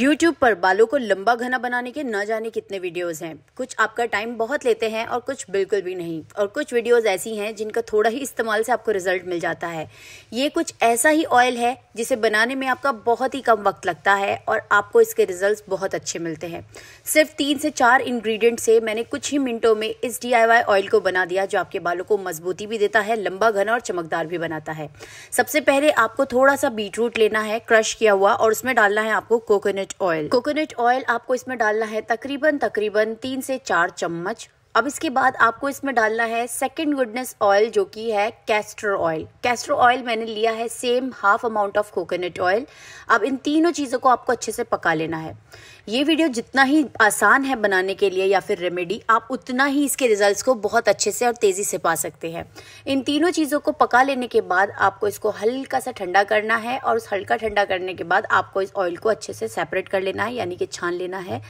YouTube पर बालों को लंबा घना बनाने के न जाने कितने वीडियोस हैं कुछ आपका टाइम बहुत लेते हैं और कुछ बिल्कुल भी नहीं और कुछ वीडियोस ऐसी हैं जिनका थोड़ा ही इस्तेमाल से आपको रिजल्ट मिल जाता है ये कुछ ऐसा ही ऑयल है जिसे बनाने में आपका बहुत ही कम वक्त लगता है और आपको इसके रिजल्ट बहुत अच्छे मिलते हैं सिर्फ तीन से चार इन्ग्रीडियंट से मैंने कुछ ही मिनटों में इस डी ऑयल को बना दिया जो आपके बालों को मजबूती भी देता है लंबा घना और चमकदार भी बनाता है सबसे पहले आपको थोड़ा सा बीटरूट लेना है क्रश किया हुआ और उसमें डालना है आपको coconut coconut oil coconut oil आपको इसमें डालना है तकरीबन तकरीबन तीन से चार चम्मच अब इसके बाद आपको इसमें डालना है सेकेंड गुडनेस ऑयल जो कि है कैस्टर ऑयल कैस्टर ऑयल मैंने लिया है same half amount of coconut oil अब इन तीनों चीज़ों को आपको अच्छे से पका लेना है ये वीडियो जितना ही आसान है बनाने के लिए या फिर रेमेडी आप उतना ही इसके रिजल्ट्स को बहुत अच्छे से और तेज़ी से पा सकते हैं इन तीनों चीज़ों को पका लेने के बाद आपको इसको हल्का सा ठंडा करना है और उस हल्का ठंडा करने के बाद आपको इस ऑयल को अच्छे से सेपरेट कर लेना है यानी कि छान लेना है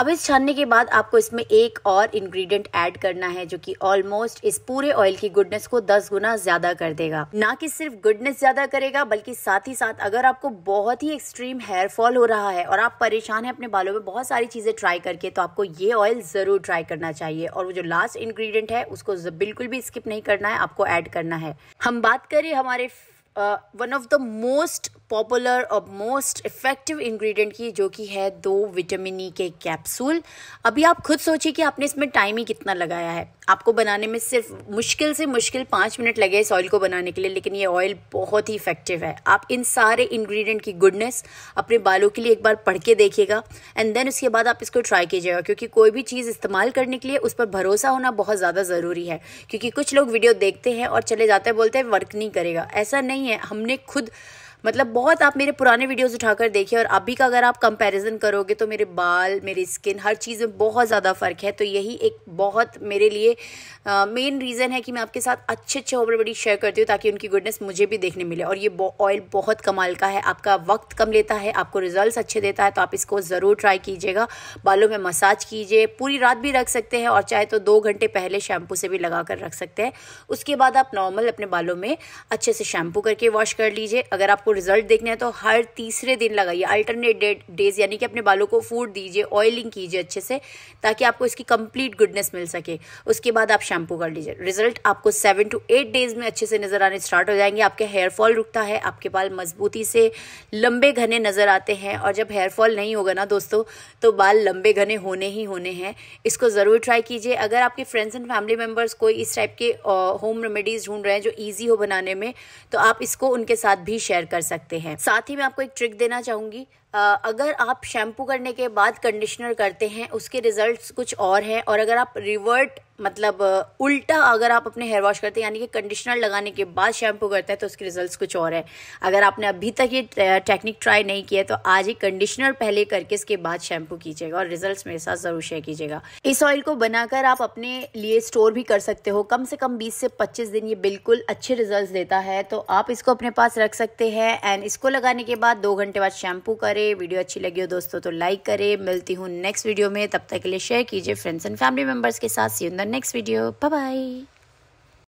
अब इस छानने के बाद आपको इसमें एक और इंग्रेडिएंट ऐड करना है जो कि ऑलमोस्ट इस पूरे ऑयल की गुडनेस को 10 गुना ज्यादा कर देगा ना कि सिर्फ गुडनेस ज्यादा करेगा बल्कि साथ ही साथ अगर आपको बहुत ही एक्सट्रीम हेयर फॉल हो रहा है और आप परेशान है अपने बालों में बहुत सारी चीज़ें ट्राई करके तो आपको ये ऑयल ज़रूर ट्राई करना चाहिए और वो जो लास्ट इंग्रेडिएंट है उसको बिल्कुल भी स्किप नहीं करना है आपको ऐड करना है हम बात करें हमारे one of the most popular और मोस्ट इफ़ेक्टिव इंग्रेडिएंट की जो कि है दो विटामिन ई e के कैप्सूल अभी आप खुद सोचिए कि आपने इसमें टाइम ही कितना लगाया है आपको बनाने में सिर्फ मुश्किल से मुश्किल पाँच मिनट लगे इस ऑयल को बनाने के लिए लेकिन ये ऑयल बहुत ही इफेक्टिव है आप इन सारे इंग्रेडिएंट की गुडनेस अपने बालों के लिए एक बार पढ़ के देखिएगा एंड देन उसके बाद आप इसको ट्राई कीजिएगा क्योंकि कोई भी चीज़ इस्तेमाल करने के लिए उस पर भरोसा होना बहुत ज़्यादा ज़रूरी है क्योंकि कुछ लोग वीडियो देखते हैं और चले जाते हैं बोलते हैं वर्क नहीं करेगा ऐसा नहीं नहीं है हमने खुद मतलब बहुत आप मेरे पुराने वीडियोज़ उठाकर देखिए और अभी का अगर आप कंपेरिजन करोगे तो मेरे बाल मेरी स्किन हर चीज़ में बहुत ज़्यादा फ़र्क है तो यही एक बहुत मेरे लिए मेन रीज़न है कि मैं आपके साथ अच्छे अच्छे होम रेमेडीज शेयर करती हूँ ताकि उनकी गुडनेस मुझे भी देखने मिले और ये ऑयल बहुत कमाल का है आपका वक्त कम लेता है आपको रिजल्ट अच्छे देता है तो आप इसको ज़रूर ट्राई कीजिएगा बालों में मसाज कीजिए पूरी रात भी रख सकते हैं और चाहे तो दो घंटे पहले शैम्पू से भी लगा कर रख सकते हैं उसके बाद आप नॉर्मल अपने बालों में अच्छे से शैम्पू करके वॉश कर लीजिए अगर आपको आपको रिजल्ट देखना है तो हर तीसरे दिन लगाइए अल्टरनेट डेज यानी कि अपने बालों को फूड दीजिए ऑयलिंग कीजिए अच्छे से ताकि आपको इसकी कंप्लीट गुडनेस मिल सके उसके बाद आप शैम्पू कर लीजिए रिजल्ट आपको सेवन टू एट डेज में अच्छे से नज़र आने स्टार्ट हो जाएंगे आपके हेयर फॉल रुकता है आपके बाल मजबूती से लंबे घने नज़र आते हैं और जब हेयर फॉल नहीं होगा ना दोस्तों तो बाल लंबे घने होने ही होने हैं इसको ज़रूर ट्राई कीजिए अगर आपके फ्रेंड्स एंड फैमिली मेंबर्स कोई इस टाइप के होम रेमेडीज़ ढूंढ रहे हैं जो ईजी हो बनाने में तो आप इसको उनके साथ भी शेयर कर कर सकते हैं साथ ही मैं आपको एक ट्रिक देना चाहूंगी अगर आप शैम्पू करने के बाद कंडीशनर करते हैं उसके रिजल्ट्स कुछ और हैं और अगर आप रिवर्ट मतलब उल्टा अगर आप अपने हेयर वॉश करते हैं यानी कि कंडीशनर लगाने के बाद शैम्पू करते हैं तो उसके रिजल्ट्स कुछ और हैं अगर आपने अभी तक ये टेक्निक ट्राई नहीं किया तो आज ही कंडीशनर पहले करके इसके बाद शैम्पू कीजिएगा और रिजल्ट मेरे साथ ज़रूर शेयर कीजिएगा इस ऑयल को बनाकर आप अपने लिए स्टोर भी कर सकते हो कम से कम बीस से पच्चीस दिन ये बिल्कुल अच्छे रिजल्ट देता है तो आप इसको अपने पास रख सकते हैं एंड इसको लगाने के बाद दो घंटे बाद शैम्पू करें करें वीडियो अच्छी लगी हो दोस्तों तो लाइक करें मिलती हूँ नेक्स्ट वीडियो में तब तक के लिए शेयर कीजिए फ्रेंड्स एंड फैमिली मेम्बर्स के साथ see in the next video bye